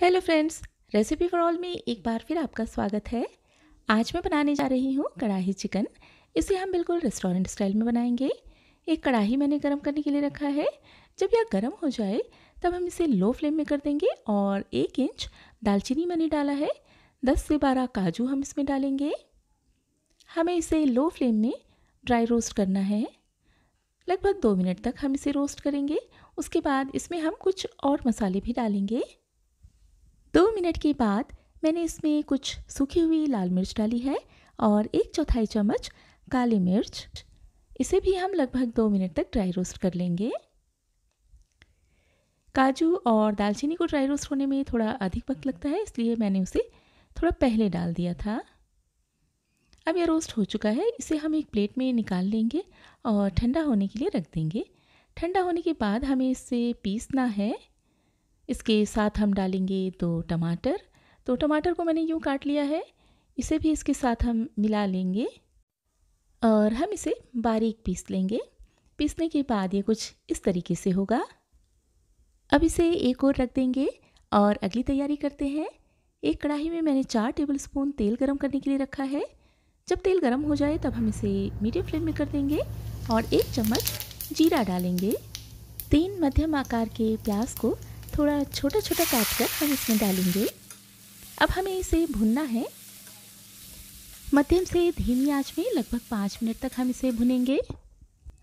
hello friends recipe for all में एक बार फिर आपका स्वागत है आज मैं बनाने जा रही हूँ कढ़ाही चिकन इसे हम बिल्कुल रेस्टोरेंट स्टाइल में बनाएंगे एक कढ़ाही मैंने गर्म करने के लिए रखा है जब यह गर्म हो जाए तब हम इसे लो फ्लेम में कर देंगे और एक इंच दालचीनी मैंने डाला है दस से बारह काजू हम इसमें डालेंगे हमें इसे लो फ्लेम में ड्राई रोस्ट करना है लगभग दो मिनट तक हम इसे रोस्ट करेंगे उसके बाद इसमें हम कुछ और मसाले भी डालेंगे दो मिनट के बाद मैंने इसमें कुछ सूखी हुई लाल मिर्च डाली है और एक चौथाई चम्मच काली मिर्च इसे भी हम लगभग दो मिनट तक ड्राई रोस्ट कर लेंगे काजू और दालचीनी को ड्राई रोस्ट होने में थोड़ा अधिक वक्त लगता है इसलिए मैंने उसे थोड़ा पहले डाल दिया था अब यह रोस्ट हो चुका है इसे हम एक प्लेट में निकाल लेंगे और ठंडा होने के लिए रख देंगे ठंडा होने के बाद हमें इसे पीसना है इसके साथ हम डालेंगे दो टमाटर तो टमाटर को मैंने यूँ काट लिया है इसे भी इसके साथ हम मिला लेंगे और हम इसे बारीक पीस लेंगे पीसने के बाद ये कुछ इस तरीके से होगा अब इसे एक और रख देंगे और अगली तैयारी करते हैं एक कढ़ाई में मैंने चार टेबल स्पून तेल गरम करने के लिए रखा है जब तेल गरम हो जाए तब हम इसे मीडियम फ्लेम में कर देंगे और एक चम्मच जीरा डालेंगे तीन मध्यम आकार के प्याज को थोड़ा छोटा छोटा काट कर हम इसमें डालेंगे अब हमें इसे भुनना है मध्यम से धीमी आंच में लगभग पाँच मिनट तक हम इसे भुनेंगे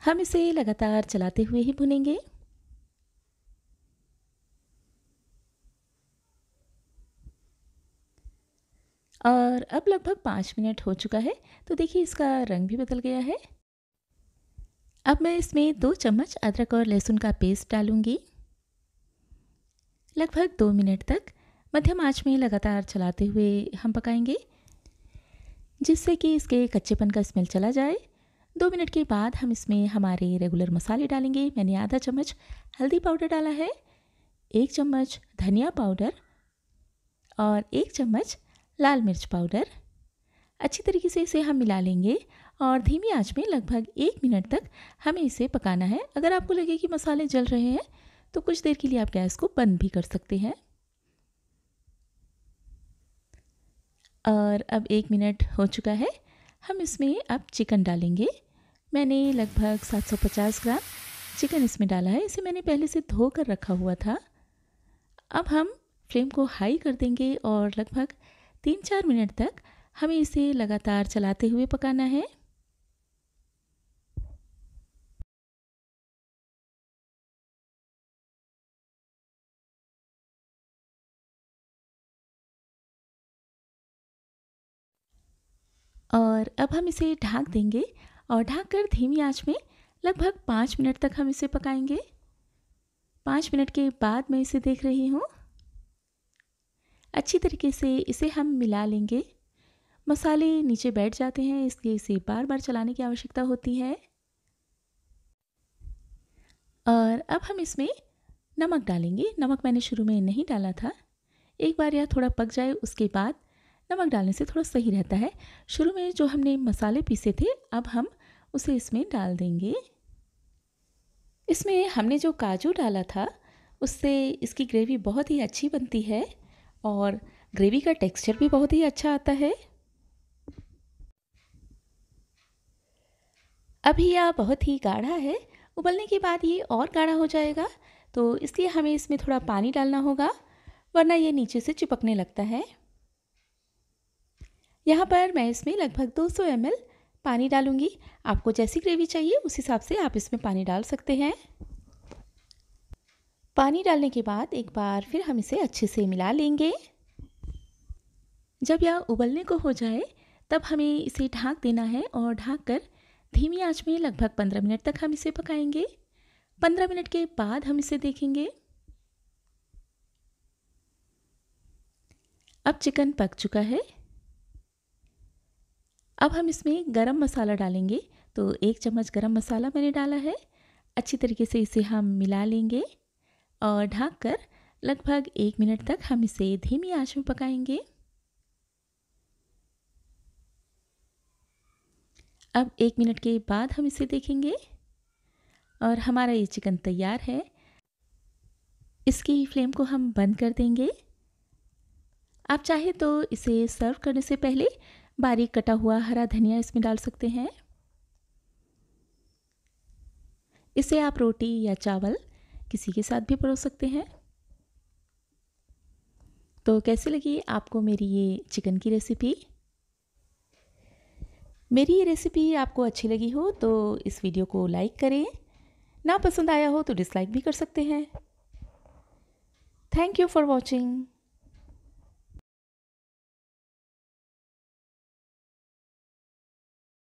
हम इसे लगातार चलाते हुए ही भुनेंगे और अब लगभग पाँच मिनट हो चुका है तो देखिए इसका रंग भी बदल गया है अब मैं इसमें दो चम्मच अदरक और लहसुन का पेस्ट डालूंगी लगभग दो मिनट तक मध्यम आंच में लगातार चलाते हुए हम पकाएंगे जिससे कि इसके कच्चेपन का स्मेल चला जाए दो मिनट के बाद हम इसमें हमारे रेगुलर मसाले डालेंगे मैंने आधा चम्मच हल्दी पाउडर डाला है एक चम्मच धनिया पाउडर और एक चम्मच लाल मिर्च पाउडर अच्छी तरीके से इसे हम मिला लेंगे और धीमी आंच में लगभग एक मिनट तक हमें इसे पकाना है अगर आपको लगे कि मसाले जल रहे हैं तो कुछ देर के लिए आप गैस को बंद भी कर सकते हैं और अब एक मिनट हो चुका है हम इसमें अब चिकन डालेंगे मैंने लगभग 750 ग्राम चिकन इसमें डाला है इसे मैंने पहले से धो कर रखा हुआ था अब हम फ्लेम को हाई कर देंगे और लगभग तीन चार मिनट तक हमें इसे लगातार चलाते हुए पकाना है और अब हम इसे ढाँक देंगे और ढाक कर धीमी आँच में लगभग पाँच मिनट तक हम इसे पकाएंगे पाँच मिनट के बाद मैं इसे देख रही हूँ अच्छी तरीके से इसे हम मिला लेंगे मसाले नीचे बैठ जाते हैं इसलिए इसे बार बार चलाने की आवश्यकता होती है और अब हम इसमें नमक डालेंगे नमक मैंने शुरू में नहीं डाला था एक बार यह थोड़ा पक जाए उसके बाद नमक डालने से थोड़ा सही रहता है शुरू में जो हमने मसाले पीसे थे अब हम उसे इसमें डाल देंगे इसमें हमने जो काजू डाला था उससे इसकी ग्रेवी बहुत ही अच्छी बनती है और ग्रेवी का टेक्सचर भी बहुत ही अच्छा आता है अभी यह बहुत ही गाढ़ा है उबलने के बाद ये और गाढ़ा हो जाएगा तो इसलिए हमें इसमें थोड़ा पानी डालना होगा वरना ये नीचे से चिपकने लगता है यहाँ पर मैं इसमें लगभग 200 ml पानी डालूंगी आपको जैसी ग्रेवी चाहिए उस हिसाब से आप इसमें पानी डाल सकते हैं पानी डालने के बाद एक बार फिर हम इसे अच्छे से मिला लेंगे जब यह उबलने को हो जाए तब हमें इसे ढाँक देना है और ढाँक कर धीमी आँच में लगभग पंद्रह मिनट तक हम इसे पकाएंगे पंद्रह मिनट के बाद हम इसे देखेंगे अब चिकन पक चुका है अब हम इसमें गरम मसाला डालेंगे तो एक चम्मच गरम मसाला मैंने डाला है अच्छी तरीके से इसे हम मिला लेंगे और ढाँक कर लगभग एक मिनट तक हम इसे धीमी आंच में पकाएंगे अब एक मिनट के बाद हम इसे देखेंगे और हमारा ये चिकन तैयार है इसकी फ्लेम को हम बंद कर देंगे आप चाहे तो इसे सर्व करने से पहले बारीक कटा हुआ हरा धनिया इसमें डाल सकते हैं इसे आप रोटी या चावल किसी के साथ भी परोस सकते हैं तो कैसे लगी आपको मेरी ये चिकन की रेसिपी मेरी ये रेसिपी आपको अच्छी लगी हो तो इस वीडियो को लाइक करें ना पसंद आया हो तो डिसलाइक भी कर सकते हैं थैंक यू फॉर वॉचिंग